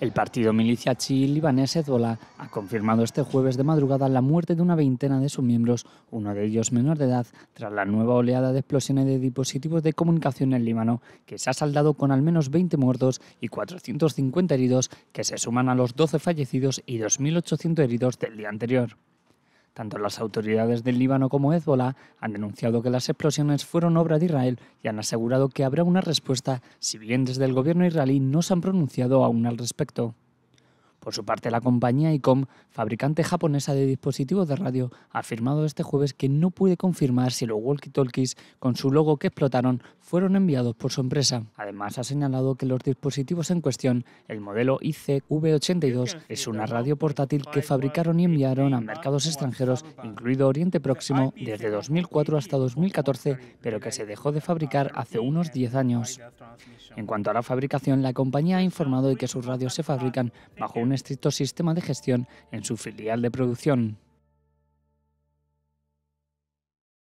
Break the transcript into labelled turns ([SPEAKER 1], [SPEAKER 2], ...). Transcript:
[SPEAKER 1] El partido miliciachi libanés Hezbollah ha confirmado este jueves de madrugada la muerte de una veintena de sus miembros, uno de ellos menor de edad, tras la nueva oleada de explosiones de dispositivos de comunicación en Líbano, que se ha saldado con al menos 20 muertos y 450 heridos, que se suman a los 12 fallecidos y 2.800 heridos del día anterior. Tanto las autoridades del Líbano como Hezbollah han denunciado que las explosiones fueron obra de Israel y han asegurado que habrá una respuesta, si bien desde el gobierno israelí no se han pronunciado aún al respecto. Por su parte, la compañía ICOM, fabricante japonesa de dispositivos de radio, ha afirmado este jueves que no puede confirmar si los walkie-talkies con su logo que explotaron fueron enviados por su empresa. Además, ha señalado que los dispositivos en cuestión, el modelo ICV82, es una radio portátil que fabricaron y enviaron a mercados extranjeros, incluido Oriente Próximo, desde 2004 hasta 2014, pero que se dejó de fabricar hace unos 10 años. En cuanto a la fabricación, la compañía ha informado de que sus radios se fabrican bajo un estricto sistema de gestión en su filial de producción.